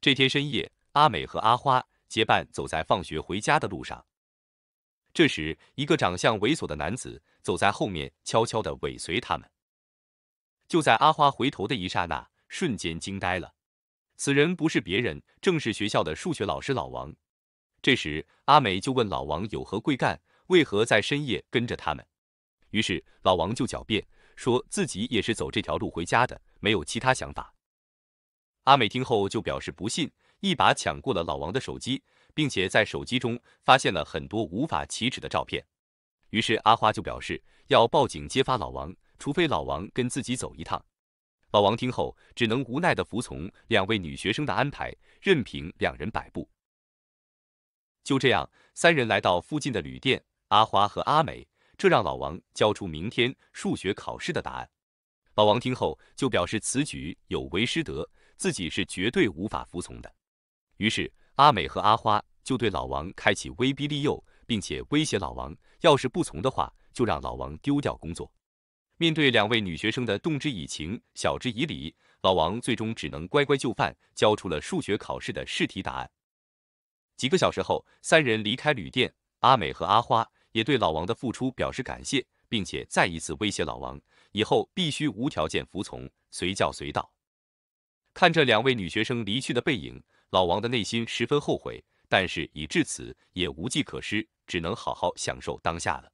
这天深夜，阿美和阿花结伴走在放学回家的路上。这时，一个长相猥琐的男子走在后面，悄悄的尾随他们。就在阿花回头的一刹那，瞬间惊呆了。此人不是别人，正是学校的数学老师老王。这时，阿美就问老王有何贵干，为何在深夜跟着他们。于是，老王就狡辩，说自己也是走这条路回家的，没有其他想法。阿美听后就表示不信，一把抢过了老王的手机，并且在手机中发现了很多无法启齿的照片。于是阿花就表示要报警揭发老王，除非老王跟自己走一趟。老王听后只能无奈的服从两位女学生的安排，任凭两人摆布。就这样，三人来到附近的旅店。阿花和阿美这让老王交出明天数学考试的答案。老王听后就表示此举有违师德。自己是绝对无法服从的，于是阿美和阿花就对老王开启威逼利诱，并且威胁老王，要是不从的话，就让老王丢掉工作。面对两位女学生的动之以情、晓之以理，老王最终只能乖乖就范，交出了数学考试的试题答案。几个小时后，三人离开旅店，阿美和阿花也对老王的付出表示感谢，并且再一次威胁老王，以后必须无条件服从，随叫随到。看着两位女学生离去的背影，老王的内心十分后悔，但是已至此也无计可施，只能好好享受当下了。